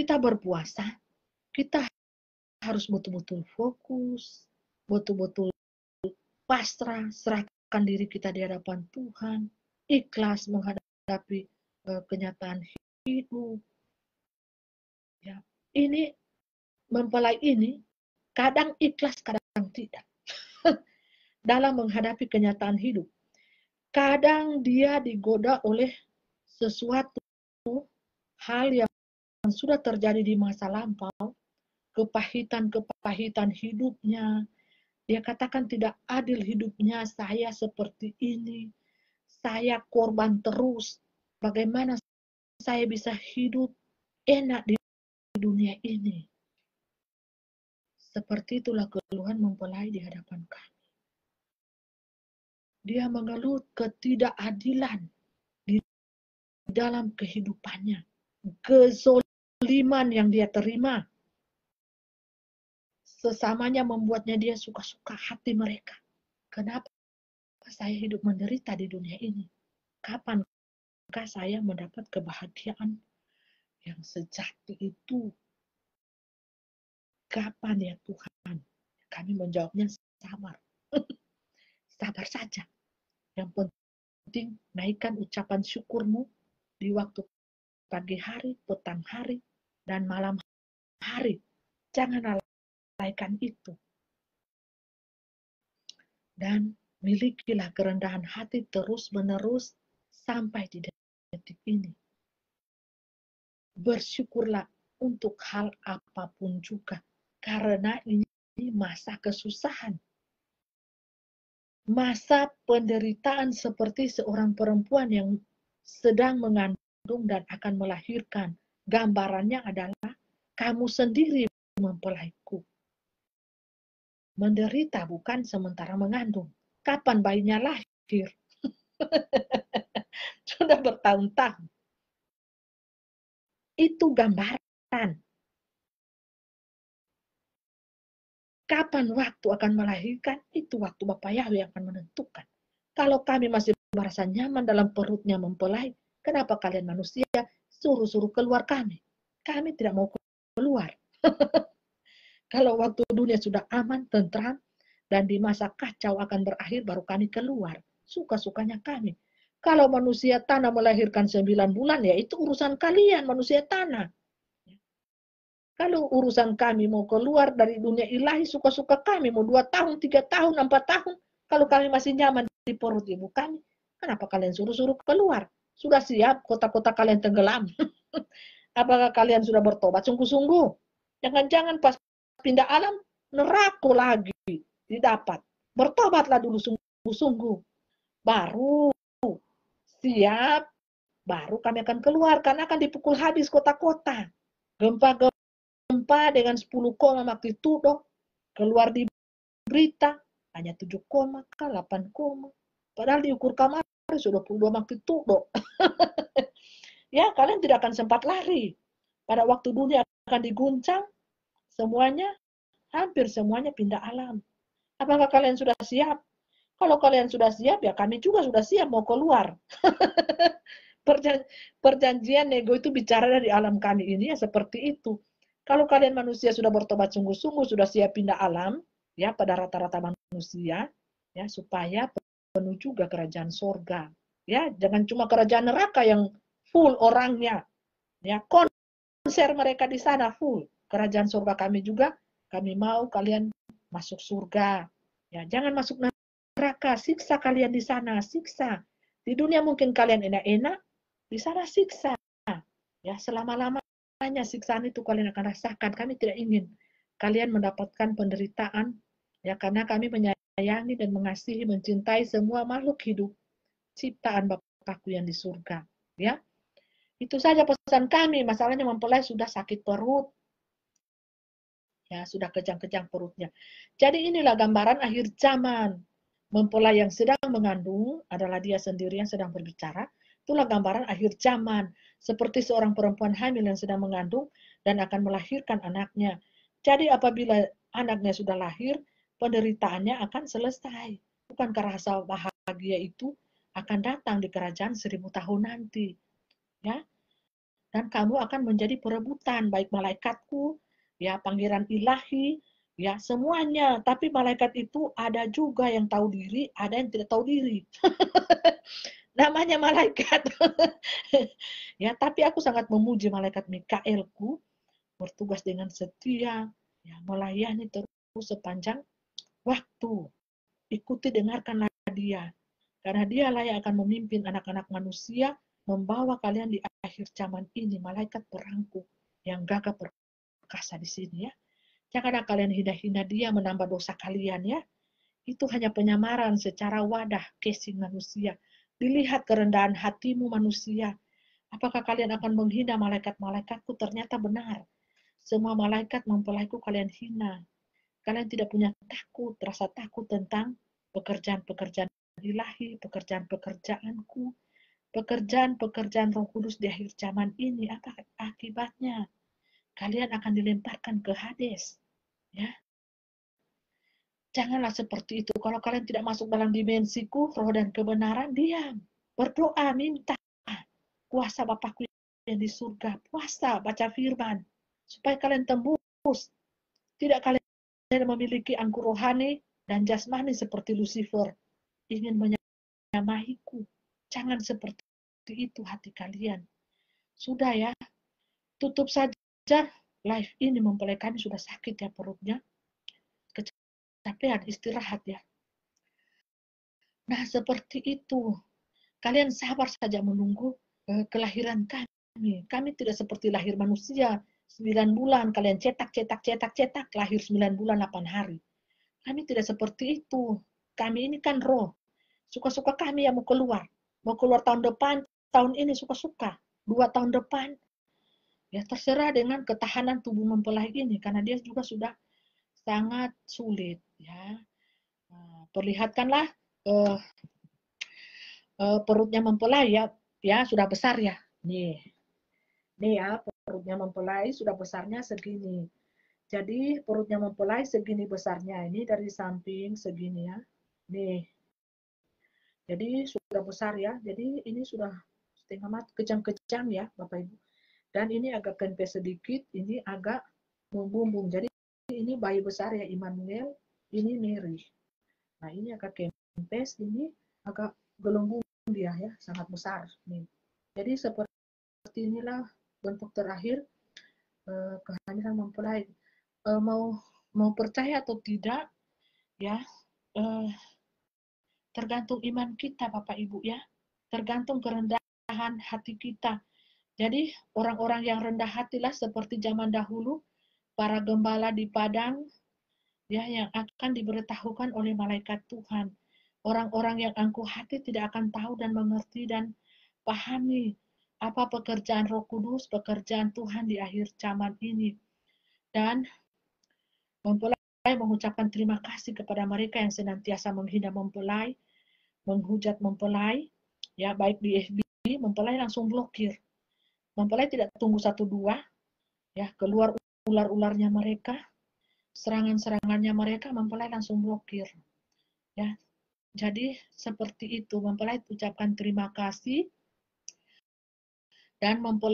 kita berpuasa, kita harus betul-betul fokus, betul-betul pasrah, serahkan diri kita di hadapan Tuhan, ikhlas menghadapi uh, kenyataan hidup. Ya, ini mempelai ini kadang ikhlas, kadang tidak. Dalam menghadapi kenyataan hidup, kadang dia digoda oleh sesuatu hal yang yang sudah terjadi di masa lampau, kepahitan-kepahitan hidupnya, dia katakan tidak adil hidupnya, saya seperti ini, saya korban terus, bagaimana saya bisa hidup enak di dunia ini. Seperti itulah keluhan mempelai di hadapan kami. Dia mengeluh ketidakadilan di dalam kehidupannya, Gezol liman yang dia terima sesamanya membuatnya dia suka-suka hati mereka. Kenapa saya hidup menderita di dunia ini? Kapankah saya mendapat kebahagiaan yang sejati itu? Kapan ya Tuhan? Kami menjawabnya sabar. sabar saja. Yang penting naikkan ucapan syukurmu di waktu pagi hari, petang hari, dan malam hari. Jangan alaikan itu. Dan milikilah kerendahan hati terus-menerus sampai di detik ini. Bersyukurlah untuk hal apapun juga, karena ini masa kesusahan. Masa penderitaan seperti seorang perempuan yang sedang mengandung dan akan melahirkan gambarannya adalah kamu sendiri mempelaiku. Menderita bukan sementara mengandung. Kapan bayinya lahir? Sudah bertahun-tahun. Itu gambaran. Kapan waktu akan melahirkan, itu waktu Bapak Yahweh akan menentukan. Kalau kami masih merasa nyaman dalam perutnya mempelai, kenapa kalian manusia suruh-suruh keluar kami. Kami tidak mau keluar. Kalau waktu dunia sudah aman, tentram, dan di masa kacau akan berakhir, baru kami keluar. Suka-sukanya kami. Kalau manusia tanah melahirkan sembilan bulan, ya itu urusan kalian, manusia tanah. Kalau urusan kami mau keluar dari dunia ilahi, suka-suka kami mau dua tahun, tiga tahun, empat tahun. Kalau kami masih nyaman di perut ibu kami, kenapa kalian suruh-suruh keluar? Sudah siap kota-kota kalian tenggelam? Apakah kalian sudah bertobat sungguh-sungguh? Jangan-jangan pas pindah alam, neraka lagi didapat. Bertobatlah dulu sungguh-sungguh. Baru siap, baru kami akan keluar karena akan dipukul habis kota-kota. Gempa-gempa dengan 10 koma magnitudo keluar di berita hanya 7 koma, 8 koma. Padahal diukur kamar Kan sudah itu dok, ya, kalian tidak akan sempat lari. Pada waktu dunia akan diguncang, semuanya, hampir semuanya pindah alam. Apakah kalian sudah siap? Kalau kalian sudah siap, ya kami juga sudah siap mau keluar. Perjanjian nego itu bicara dari alam kami ini ya seperti itu. Kalau kalian manusia sudah bertobat sungguh-sungguh, sudah siap pindah alam, ya pada rata-rata manusia, ya supaya penuh juga kerajaan sorga. Ya, jangan cuma kerajaan neraka yang full orangnya. Ya, konser mereka di sana full. Kerajaan surga kami juga, kami mau kalian masuk surga. Ya, jangan masuk neraka, siksa kalian di sana, siksa. Di dunia mungkin kalian enak-enak, di sana siksa. Ya, selama-lamanya siksaan itu kalian akan rasakan. Kami tidak ingin kalian mendapatkan penderitaan ya karena kami menyayangi menyayangi dan mengasihi, mencintai semua makhluk hidup ciptaan Bapakku yang di surga. Ya, itu saja pesan kami. Masalahnya mempelai sudah sakit perut, ya sudah kejang-kejang perutnya. Jadi inilah gambaran akhir zaman. Mempelai yang sedang mengandung adalah dia sendiri yang sedang berbicara. Itulah gambaran akhir zaman. Seperti seorang perempuan hamil yang sedang mengandung dan akan melahirkan anaknya. Jadi apabila anaknya sudah lahir, penderitaannya akan selesai. karena rasa bahagia itu akan datang di kerajaan seribu tahun nanti? Ya, dan kamu akan menjadi perebutan baik malaikatku, ya pangeran ilahi, ya semuanya. Tapi malaikat itu ada juga yang tahu diri, ada yang tidak tahu diri. Namanya malaikat. ya, tapi aku sangat memuji malaikat Mikaelku bertugas dengan setia, ya melayani terus sepanjang waktu. Ikuti dengarkanlah dia. Karena dialah yang akan memimpin anak-anak manusia membawa kalian di akhir zaman ini malaikat perangku yang gagah perkasa di sini ya. Janganlah kalian hina-hina dia menambah dosa kalian ya. Itu hanya penyamaran secara wadah casing manusia. Dilihat kerendahan hatimu manusia. Apakah kalian akan menghina malaikat-malaikatku? Ternyata benar. Semua malaikat mempelaiku kalian hina. Kalian tidak punya takut, rasa takut tentang pekerjaan-pekerjaan ilahi, pekerjaan-pekerjaanku, pekerjaan-pekerjaan roh kudus di akhir zaman ini, apa akibatnya? Kalian akan dilemparkan ke Hades. Ya. Janganlah seperti itu. Kalau kalian tidak masuk dalam dimensiku, roh dan kebenaran, diam. Berdoa, minta. Kuasa Bapakku yang di surga. Puasa, baca firman. Supaya kalian tembus. Tidak kalian dan memiliki angkuh rohani dan jasmani seperti Lucifer, ingin menyamahiku. Jangan seperti itu hati kalian. Sudah ya, tutup saja live ini mempelai kami sudah sakit ya perutnya. Kecapean, istirahat ya. Nah, seperti itu. Kalian sabar saja menunggu eh, kelahiran kami. Kami tidak seperti lahir manusia 9 bulan kalian cetak, cetak, cetak, cetak, lahir 9 bulan 8 hari. Kami tidak seperti itu. Kami ini kan roh. Suka-suka kami yang mau keluar. Mau keluar tahun depan, tahun ini suka-suka. Dua tahun depan. Ya terserah dengan ketahanan tubuh mempelai ini. Karena dia juga sudah sangat sulit. ya eh, Perlihatkanlah uh, uh, perutnya mempelai ya. ya sudah besar ya. Nih, Nih ya, perutnya mempelai sudah besarnya segini. Jadi perutnya mempelai segini besarnya. Ini dari samping segini ya. Nih. Jadi sudah besar ya. Jadi ini sudah setengah mat. kejang-kejang ya Bapak Ibu. Dan ini agak kempes sedikit, ini agak bumbung Jadi ini bayi besar ya Immanuel, ini Mary. Nah ini agak kempes, ini agak gelembung dia ya, sangat besar. Nih. Jadi seperti inilah bentuk terakhir akhir eh, kehamilan mempelai eh, mau mau percaya atau tidak ya eh, tergantung iman kita Bapak Ibu ya tergantung kerendahan hati kita jadi orang-orang yang rendah hatilah seperti zaman dahulu para gembala di padang ya yang akan diberitahukan oleh malaikat Tuhan orang-orang yang angkuh hati tidak akan tahu dan mengerti dan pahami apa pekerjaan Roh Kudus, pekerjaan Tuhan di akhir zaman ini. Dan mempelai mengucapkan terima kasih kepada mereka yang senantiasa menghina mempelai, menghujat mempelai, ya baik di FB, mempelai langsung blokir. Mempelai tidak tunggu satu dua, ya keluar ular-ularnya mereka, serangan-serangannya mereka, mempelai langsung blokir. Ya, jadi seperti itu, mempelai ucapkan terima kasih Darman por